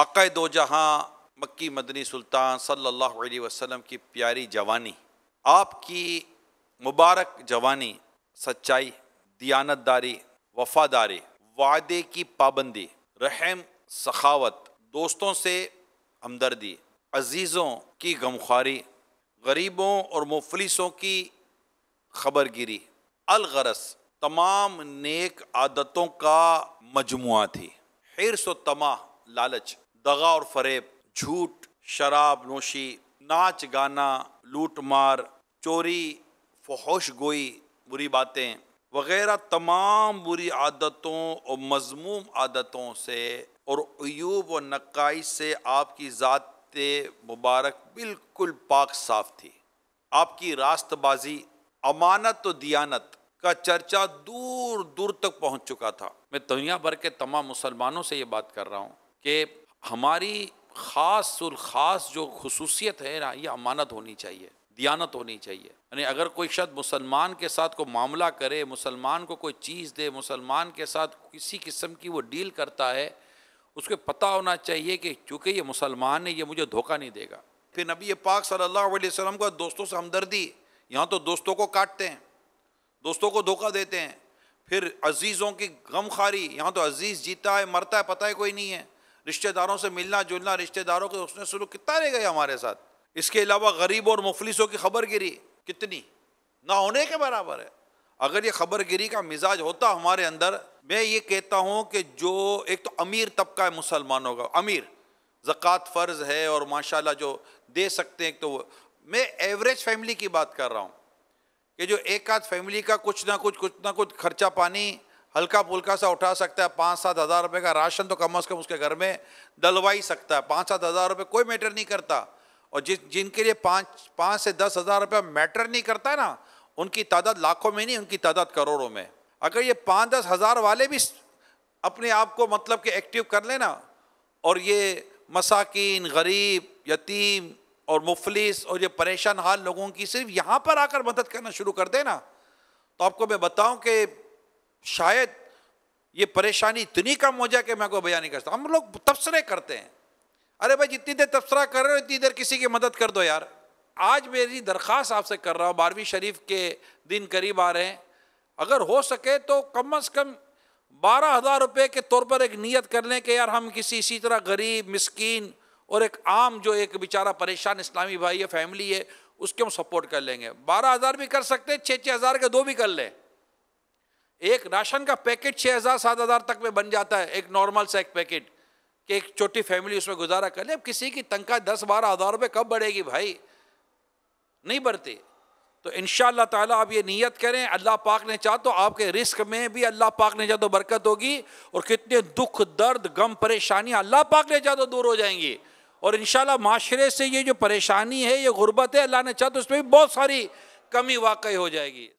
आका दो जहाँ मक्की मदनी सुल्तान सल्लल्लाहु अलैहि वसल्लम की प्यारी जवानी आपकी मुबारक जवानी सच्चाई दारी वफादारी वादे की पाबंदी रहम सखावत दोस्तों से हमदर्दी अजीज़ों की गमखारी गरीबों और मुफलिसों की खबरगिरी अलगरस तमाम नेक आदतों का मजमु थी हिरस तमा लालच दगा और फरेब झूठ शराब नोशी नाच गाना लूट मार चोरी फहोश गोई बुरी बातें वगैरह तमाम बुरी आदतों और मजमूम आदतों से और अयूब व नक्काई से आपकी ज़ात मुबारक बिल्कुल पाक साफ थी आपकी रास्तबाजी अमानत और दियानत का चर्चा दूर दूर तक पहुंच चुका था मैं दुनिया भर के तमाम मुसलमानों से ये बात कर रहा हूँ कि हमारी ख़ास और ख़ास जो खसूसियत है ना ये अमानत होनी चाहिए दियानत होनी चाहिए यानी अगर कोई शख्स मुसलमान के साथ कोई मामला करे मुसलमान को कोई चीज़ दे मुसलमान के साथ किसी किस्म की वो डील करता है उसको पता होना चाहिए कि चूँकि ये मुसलमान है ये मुझे धोखा नहीं देगा फिर नबी पाक सल्लल्लाहु अलैहि वसल्लम को दोस्तों से हमदर्दी यहाँ तो दोस्तों को काटते हैं दोस्तों को धोखा देते हैं फिर अजीज़ों की गम खारी यहाँ तो अजीज़ जीता है मरता है पता है कोई नहीं है रिश्तेदारों से मिलना जुलना रिश्तेदारों के उसने शुरू कितना रह गया हमारे साथ इसके अलावा गरीब और मुफलिसों की खबर गिरी कितनी ना होने के बराबर है अगर ये खबर गिरी का मिजाज होता हमारे अंदर मैं ये कहता हूँ कि जो एक तो अमीर तबका है मुसलमानों का अमीर ज़क़़त फ़र्ज़ है और माशाल्लाह जो दे सकते हैं तो वो मैं एवरेज फैमिली की बात कर रहा हूँ कि जो एक आध फैमिली का कुछ ना कुछ कुछ ना कुछ खर्चा पानी हल्का फुल्का सा उठा सकता है पाँच सात हज़ार रुपये का राशन तो कम अज़ कम उसके घर में डलवा ही सकता है पाँच सात हज़ार रुपये कोई मैटर नहीं करता और जिस जिनके लिए पाँच पाँच से दस हज़ार रुपये मैटर नहीं करता ना उनकी तादाद लाखों में नहीं उनकी तादाद करोड़ों में अगर ये पाँच दस हज़ार वाले भी अपने आप को मतलब कि एक्टिव कर लेना और ये मसाकिन गरीब यतीम और मुफलिस और ये परेशान हाल लोगों की सिर्फ यहाँ पर आकर मदद करना शुरू कर देना तो आपको मैं बताऊँ कि शायद ये परेशानी इतनी कम हो जाए कि मैं कोई बयान नहीं कर सकता हम लोग तबसरे करते हैं अरे भाई जितनी देर तबसरा कर रहे हो इतनी देर किसी की मदद कर दो यार आज मेरी दरख्वास्त आपसे कर रहा हूँ बारहवीं शरीफ के दिन करीब आ रहे हैं अगर हो सके तो कम अज़ कम बारह हज़ार रुपये के तौर पर एक नीयत कर लें कि यार हम किसी इसी तरह गरीब मस्किन और एक आम जो एक बेचारा परेशान इस्लामी भाई है फैमिली है उसके हम सपोर्ट कर लेंगे बारह हज़ार भी कर सकते हैं छः छः हज़ार के दो भी कर लें एक राशन का पैकेट छः हज़ार सात हज़ार तक में बन जाता है एक नॉर्मल सा एक पैकेट कि एक छोटी फैमिली उसमें गुजारा कर ले अब किसी की तनख्वाह दस बारह हज़ार रुपये कब बढ़ेगी भाई नहीं बढ़ती तो इन ताला आप ये नीयत करें अल्लाह पाक ने चाह तो आपके रिस्क में भी अल्लाह पाक ने चाह तो बरकत होगी और कितने दुख दर्द गम परेशानियाँ अल्लाह पाक ने चाह तो दूर हो जाएंगी और इन माशरे से ये जो परेशानी है ये गुर्बत है अल्लाह ने चाह तो उसमें भी बहुत सारी कमी वाकई हो जाएगी